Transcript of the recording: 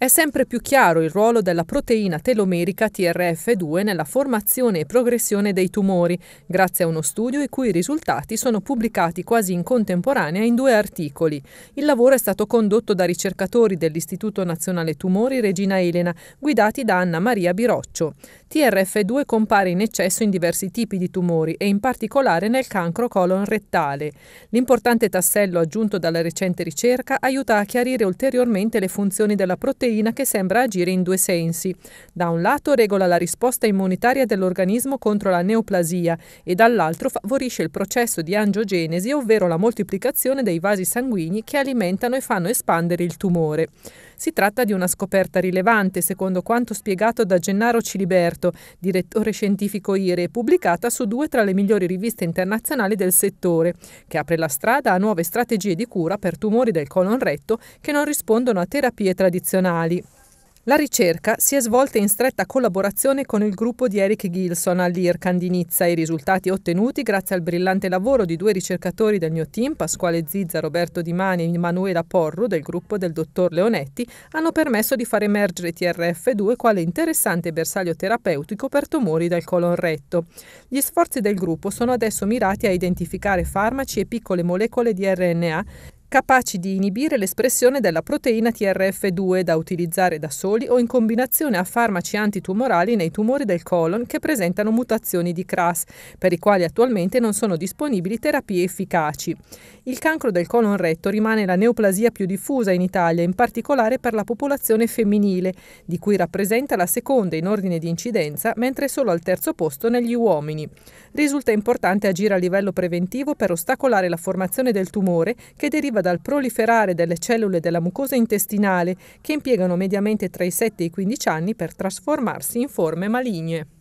È sempre più chiaro il ruolo della proteina telomerica TRF2 nella formazione e progressione dei tumori, grazie a uno studio i cui risultati sono pubblicati quasi in contemporanea in due articoli. Il lavoro è stato condotto da ricercatori dell'Istituto Nazionale Tumori Regina Elena, guidati da Anna Maria Biroccio. TRF2 compare in eccesso in diversi tipi di tumori e in particolare nel cancro colon rettale. L'importante tassello aggiunto dalla recente ricerca aiuta a chiarire ulteriormente le funzioni della proteina proteina che sembra agire in due sensi. Da un lato regola la risposta immunitaria dell'organismo contro la neoplasia e dall'altro favorisce il processo di angiogenesi, ovvero la moltiplicazione dei vasi sanguigni che alimentano e fanno espandere il tumore. Si tratta di una scoperta rilevante, secondo quanto spiegato da Gennaro Ciliberto, direttore scientifico IRE, pubblicata su due tra le migliori riviste internazionali del settore, che apre la strada a nuove strategie di cura per tumori del colon retto che non rispondono a terapie tradizionali. La ricerca si è svolta in stretta collaborazione con il gruppo di Eric Gilson all'IRCAN di Nizza i risultati ottenuti grazie al brillante lavoro di due ricercatori del mio team, Pasquale Zizza, Roberto Di Mani e Emanuela Porru del gruppo del dottor Leonetti, hanno permesso di far emergere TRF2 quale interessante bersaglio terapeutico per tumori del colon retto. Gli sforzi del gruppo sono adesso mirati a identificare farmaci e piccole molecole di RNA capaci di inibire l'espressione della proteina TRF2 da utilizzare da soli o in combinazione a farmaci antitumorali nei tumori del colon che presentano mutazioni di CRAS, per i quali attualmente non sono disponibili terapie efficaci. Il cancro del colon retto rimane la neoplasia più diffusa in Italia, in particolare per la popolazione femminile, di cui rappresenta la seconda in ordine di incidenza, mentre è solo al terzo posto negli uomini. Risulta importante agire a livello preventivo per ostacolare la formazione del tumore che deriva deriva dal proliferare delle cellule della mucosa intestinale che impiegano mediamente tra i 7 e i 15 anni per trasformarsi in forme maligne.